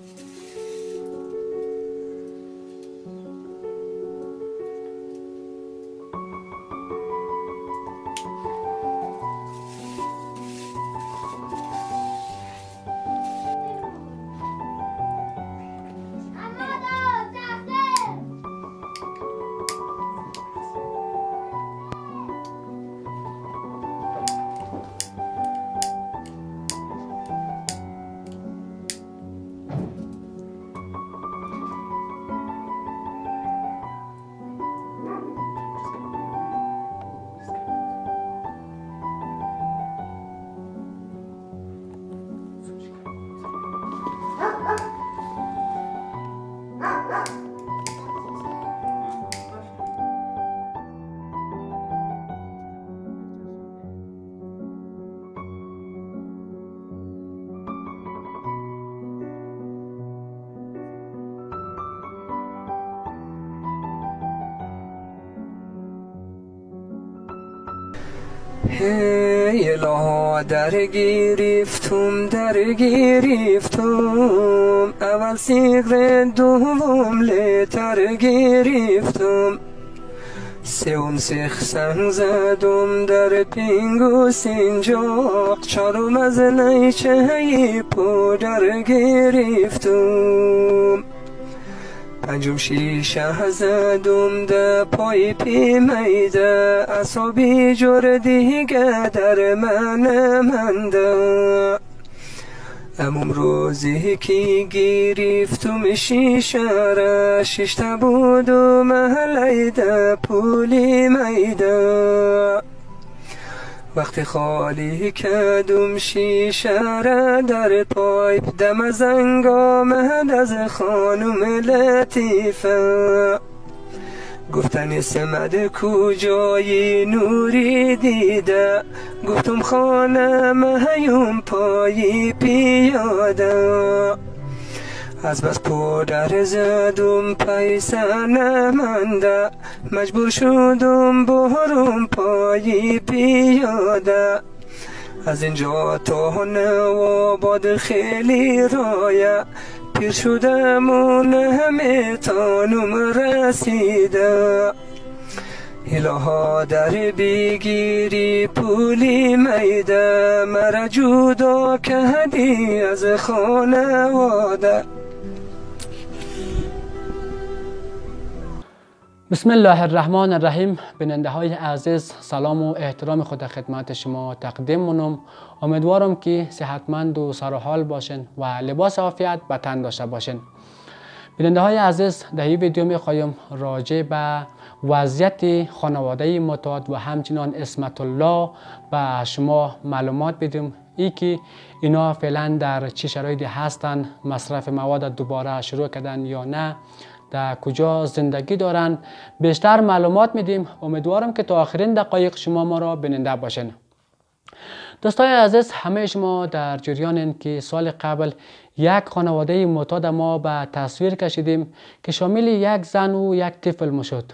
Thank you. هی الها در گیریفتم در گیریفتم اول سیغر دوم لتر سه اون سیخ سنگ زدم در پینگو سینجا چارم از نیچه پودر گیریفتم ئەنجومشی شەهەزە دومدە پۆی پیمەیدە ئەسۆبی جۆرە دیگە دەرمانە مندە گیریفت و میشی را شیشتە بود و ده پولی میده وقتی خالی کدوم شیشه را در پایپ دم زنگ آمد از خانم لطیفه گفتن سمد کجایی نوری دیده گفتم خانم هیوم پایی پیاده از بس پدر زدم پیسه نمنده مجبور شدم برم پای پیاده از اینجا تا باد خیلی رایه پیر شدم و همه تانم رسیده الها در بیگیری پولی میده مرا جدا کردی از خانواده بسم الله الرحمن الرحیم بیننده های عزیز سلام و احترام خود خدمت شما تقدیم منم امیدوارم که صحتمند و سر باشین و لباس عافیت به داشته باشین بیننده های عزیز در این ویدیو می خواهیم راجع به وضعیت خانواده متاد و همچنان اسمت الله به شما معلومات بدیم ای که اینا فعلا در چه شرایطی هستن مصرف مواد دوباره شروع کردن یا نه در کجا زندگی دارند بیشتر معلومات میدیم امیدوارم که تا آخرین دقایق شما ما را بیننده باشین دوستای عزیز همه شما در جریان این که سال قبل یک خانواده معتاد ما به تصویر کشیدیم که شامل یک زن و یک طفل ما شد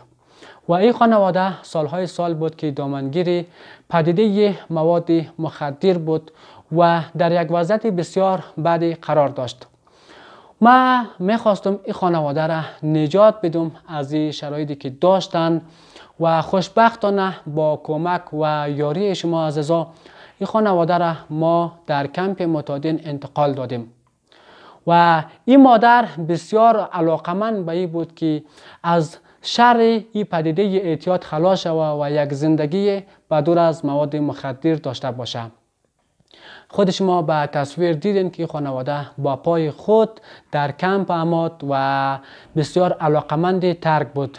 و این خانواده سالهای سال بود که دامنگیری پدیده مواد مخدر بود و در یک وضعیت بسیار بدی قرار داشت ما میخواستم این خانواده را نجات بدم از این شرایطی که داشتن و خوشبختانه با کمک و یاری شما عزیزا این خانواده را ما در کمپ متادین انتقال دادیم و این مادر بسیار علاقمند به این بود که از شر این پدیده اعتیاد خلاص شود و یک زندگی دور از مواد مخدر داشته باشه خود شما به تصویر دیدین که خانواده با پای خود در کمپ آمد و بسیار علاقمند ترک بود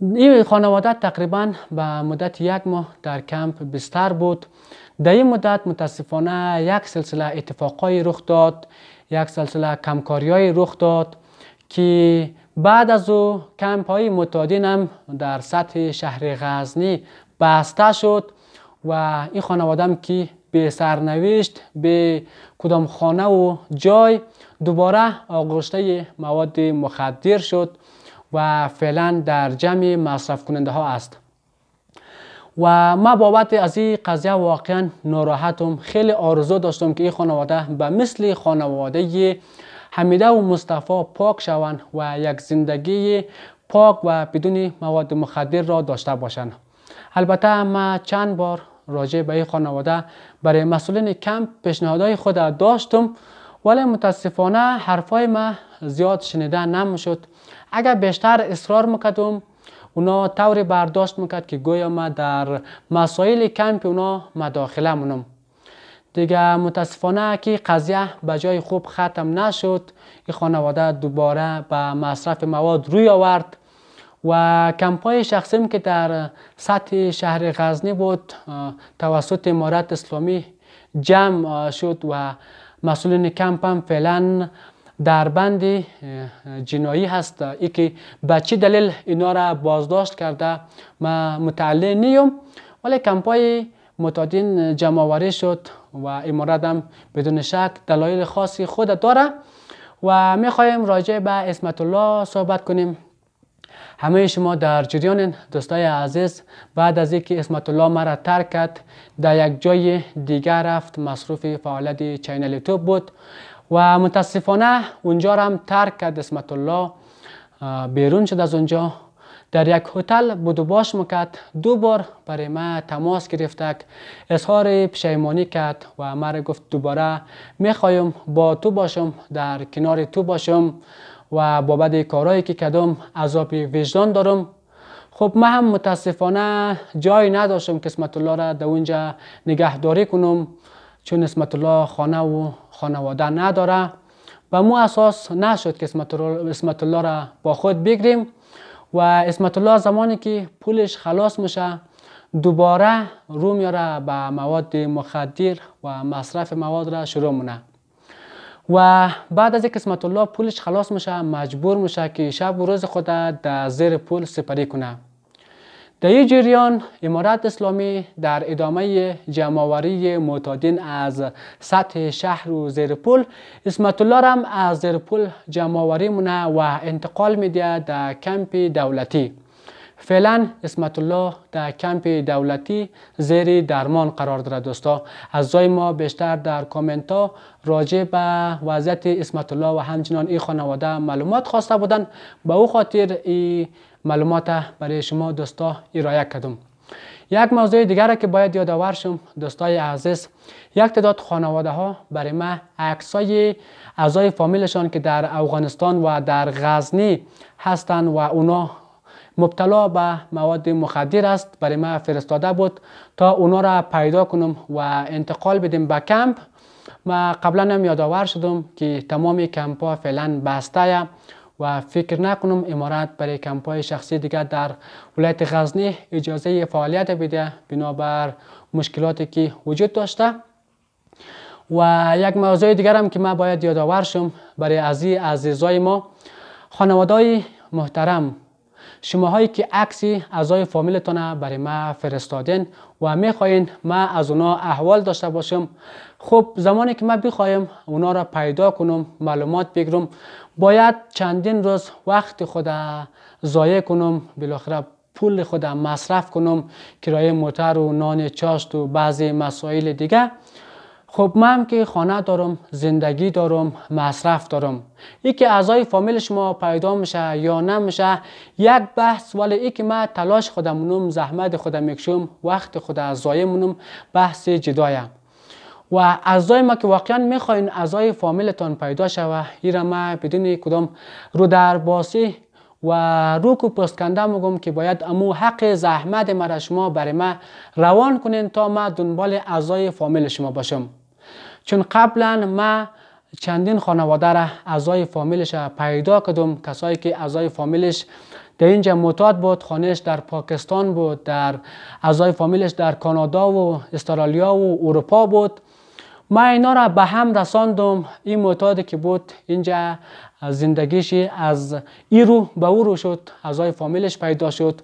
این خانواده تقریبا به مدت یک ماه در کمپ بستر بود در این مدت متاسفانه یک سلسله اتفاقای رخ داد یک سلسله کمکاری های رخ داد که بعد از او کمپ های متعدین هم در سطح شهر غزنی بسته شد و این خانواده هم که به سرنوشت به کدام خانه و جای دوباره آغشته مواد مخدر شد و فعلا در جمع مصرف کننده ها است و ما بابت از این قضیه واقعا ناراحتم خیلی آرزو داشتم که این خانواده به مثل خانواده حمیده و مصطفی پاک شوند و یک زندگی پاک و بدون مواد مخدر را داشته باشند البته ما چند بار راجع به این خانواده برای مسئولین کمپ پیشنهادهای خود داشتم ولی متاسفانه حرفای ما زیاد شنیده نمیشد اگر بیشتر اصرار میکردم اونا طوری برداشت میکرد که گویا ما در مسائل کمپ اونا مداخله مونم دیگه متاسفانه که قضیه به جای خوب ختم نشد این خانواده دوباره به مصرف مواد روی آورد و کمپای شخصیم که در سطح شهر غزنی بود توسط امارت اسلامی جمع شد و مسئولین کمپ هم فعلا در بند جنایی هست ای که به چی دلیل اینا را بازداشت کرده ما متعلق نیم ولی کمپای متادین جمعواری شد و امارت هم بدون شک دلایل خاصی خود داره و میخوایم راجع به اسمت الله صحبت کنیم همه شما در جریان دوستای عزیز بعد از اینکه اسمت الله مرا ترک کرد در یک جای دیگر رفت مصروف فعالیت چینل یوتیوب بود و متاسفانه اونجا را هم ترک کرد اسمت الله بیرون شد از اونجا در یک هتل بود و باش مکد دو بار برای ما تماس گرفتک اظهار پشیمانی کرد و مرا گفت دوباره میخوایم با تو باشم در کنار تو باشم و بابت کارهایی که کدام عذاب وجدان دارم خب من هم متاسفانه جایی نداشتم که الله را در اونجا نگهداری کنم چون قسمت الله خانه و خانواده نداره و مو اساس نشد که اسمت الله را با خود بگیریم و اسمت الله زمانی که پولش خلاص میشه دوباره رو میاره به مواد مخدر و مصرف مواد را شروع مونه و بعد از قسمت الله پولش خلاص میشه مجبور میشه که شب و روز خود در زیر پول سپری کنه در این جریان امارت اسلامی در ادامه جمعوری معتادین از سطح شهر و زیر پل اسمت الله هم از زیر پول جمعوری مونه و انتقال میده در کمپ دولتی فعلا اسمت الله در کمپ دولتی زیر درمان قرار داره دوستا از جای ما بیشتر در کامنت ها راجع به وضعیت اسمت الله و همچنان این خانواده معلومات خواسته بودن به او خاطر این معلومات برای شما دوستا ارائه کردم یک موضوع دیگر که باید یادآور شم دوستای عزیز یک تعداد خانواده ها برای ما عکسای اعضای فامیلشان که در افغانستان و در غزنی هستند و اونا مبتلا به مواد مخدر است برای ما فرستاده بود تا اونا را پیدا کنم و انتقال بدیم به کمپ ما قبلا هم یادآور شدم که تمام کمپ ها فعلا بسته و فکر نکنم امارات برای کمپ های شخصی دیگر در ولایت غزنی اجازه فعالیت بده بنابر مشکلاتی که وجود داشته و یک موضوع دیگر هم که ما باید یادآور شم برای عزیز عزیزای ما خانواده محترم شماهایی که عکس اعضای فامیلتان برای ما فرستادین و میخواین ما از اونا احوال داشته باشم خب زمانی که ما بخوایم اونا را پیدا کنم معلومات بگیرم باید چندین روز وقت خود ضایع کنم بالاخره پول خودم مصرف کنم کرایه موتر و نان چاشت و بعضی مسائل دیگه خب من که خانه دارم زندگی دارم مصرف دارم ای که اعضای فامیل شما پیدا میشه یا نمیشه یک بحث ولی ای که من تلاش خودمونم زحمت خودم میکشم وقت خود اعضای منم بحث جدایم و اعضای ما که واقعا میخواین اعضای فامیلتان پیدا شوه را من بدون کدام رو در باسی و روکو پست کنده میگم که باید امو حق زحمت مرا شما برای ما روان کنین تا ما دنبال اعضای فامیل شما باشم چون قبلا ما چندین خانواده را اعضای فامیلش پیدا کردم کسایی که اعضای فامیلش در اینجا معتاد بود خانهش در پاکستان بود در اعضای فامیلش در کانادا و استرالیا و اروپا بود ما اینا را به هم رساندم این متاد که بود اینجا زندگیش از ایرو به او رو شد اعضای فامیلش پیدا شد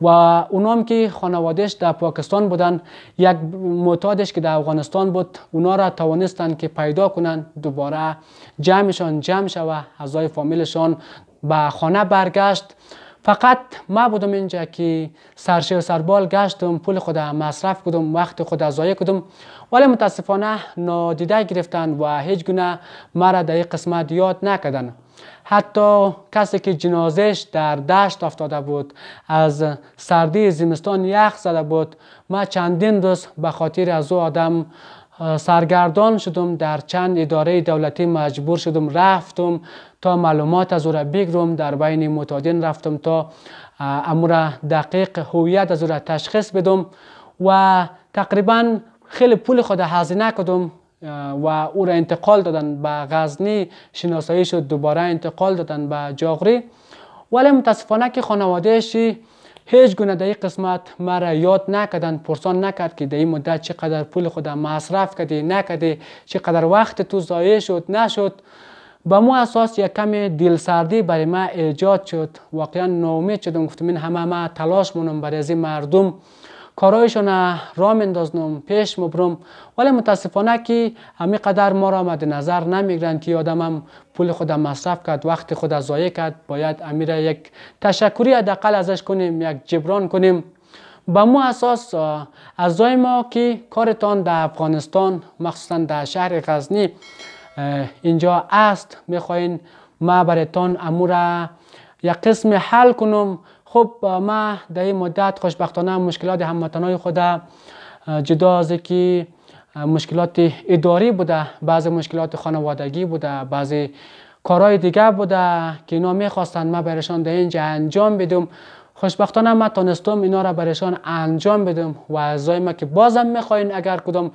و اونا که خانوادهش در پاکستان بودن یک معتادش که در افغانستان بود اونا را توانستند که پیدا کنند دوباره جمعشان جمع شود، اعضای فامیلشان به خانه برگشت فقط ما بودم اینجا که سرشه و سربال گشتم پول خود مصرف کردم وقت خود ضایع کردم ولی متاسفانه نادیده گرفتن و هیچ گونه را در این قسمت یاد نکردن حتی کسی که جنازش در دشت افتاده بود از سردی زمستان یخ زده بود ما چندین دوست به خاطر از او آدم سرگردان شدم در چند اداره دولتی مجبور شدم رفتم تا معلومات از او را بگیرم در بین متادین رفتم تا امور دقیق هویت از او را تشخیص بدم و تقریبا خیلی پول خود هزینه کردم و او را انتقال دادن به غزنی شناسایی شد دوباره انتقال دادن به جاغری ولی متاسفانه که خانوادهشی هیچ گونه در قسمت مرا یاد نکردن پرسان نکرد که در این مدت چقدر پول خودم مصرف کردی نکردی چقدر وقت تو ضایع شد نشد به مو اساس یک کم دلسردی برای ما ایجاد شد واقعا ناامید شدم گفتم این همه ما تلاش مونم برای از مردم کارایشان را مندازنم پیش مبرم ولی متاسفانه که همی قدر ما را مد نظر نمیگرند که آدمم پول خودم مصرف کرد وقت خود ضایع کرد باید امیر یک تشکری حداقل ازش کنیم یک جبران کنیم به مو اساس اعضای ما که کارتان در افغانستان مخصوصا در شهر غزنی اینجا است میخواین ما امو امور یک قسم حل کنم خب ما در این مدت خوشبختانه مشکلات هموطنان خود جدا از که مشکلات اداری بوده بعضی مشکلات خانوادگی بوده بعضی کارهای دیگر بوده که اینا میخواستن ما برشان در اینجا انجام بدم خوشبختانه ما تانستم اینا را برشان انجام بدم و اعضای ما که بازم میخواین اگر کدام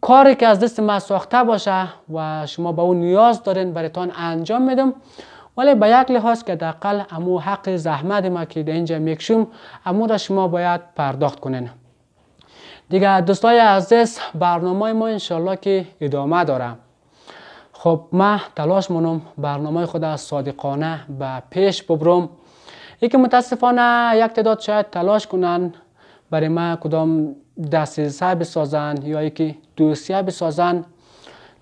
کاری که از دست ما ساخته باشه و شما به با اون نیاز دارین انجام میدم ولی به یک لحاظ که دقل امو حق زحمت ما که در اینجا میکشیم امو را شما باید پرداخت کنین دیگه دوستای عزیز برنامه ما انشالله که ادامه دارم خب ما تلاش منم برنامه خود از صادقانه به پیش ببرم یکی متاسفانه یک تعداد شاید تلاش کنن برای ما کدام دستیزه بسازن یا یکی دوسیه بسازن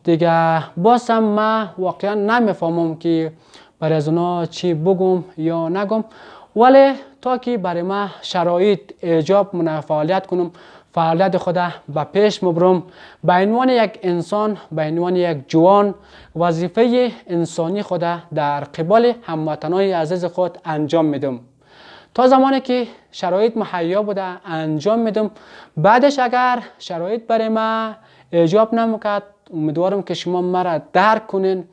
دیگه باسم ما واقعا نمیفهمم که برای از چی بگم یا نگم ولی تا که برای ما شرایط ایجاب منفعالیت کنم فعالیت خود به پیش مبرم به عنوان یک انسان به عنوان یک جوان وظیفه انسانی خود در قبال هموطنهای عزیز خود انجام میدم تا زمانی که شرایط محیا بوده انجام میدم بعدش اگر شرایط برای ما ایجاب نمکد امیدوارم که شما مرا درک کنین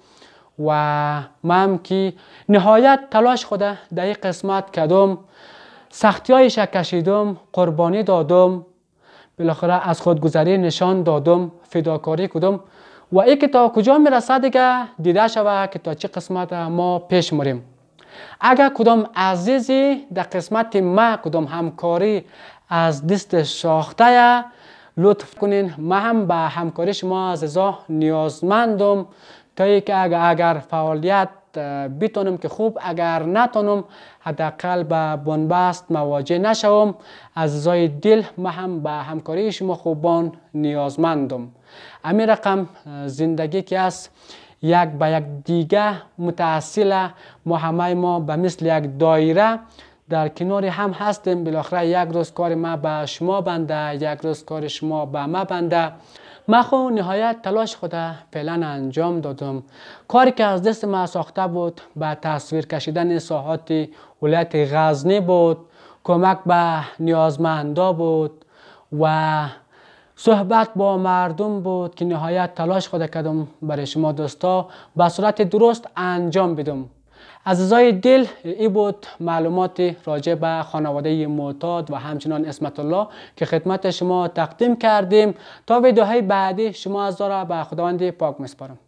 و مم که نهایت تلاش خوده در این قسمت کدوم سختی هایش کشیدم قربانی دادم بالاخره از خودگذری نشان دادم فداکاری کدم و ای که تا کجا میرسه دیگه دیده شوه که تا چه قسمت ما پیش مریم اگر کدام عزیزی در قسمت ما کدام همکاری از دست شاخته لطف کنین ما هم به همکاری شما عزیزا نیازمندم تا که اگر, اگر فعالیت بتانم که خوب اگر نتونم، حداقل به بنبست مواجه نشوم از زای دل ما هم به همکاری شما خوبان نیازمندم امی رقم زندگی که است یک به یک دیگه متحصیل ما همه ما به مثل یک دایره در کنار هم هستیم بالاخره یک روز کار ما به شما بنده یک روز کار شما به ما بنده ما خو نهایت تلاش خود فعلا انجام دادم کاری که از دست ما ساخته بود با تصویر کشیدن ساحات ولایت غزنی بود کمک به نیازمندا بود و صحبت با مردم بود که نهایت تلاش خود کردم برای شما دوستا به صورت درست انجام بدم از ازای دل ای بود معلومات راجع به خانواده معتاد و همچنان اسمت الله که خدمت شما تقدیم کردیم تا ویدیوهای بعدی شما از را به خداوند پاک میسپارم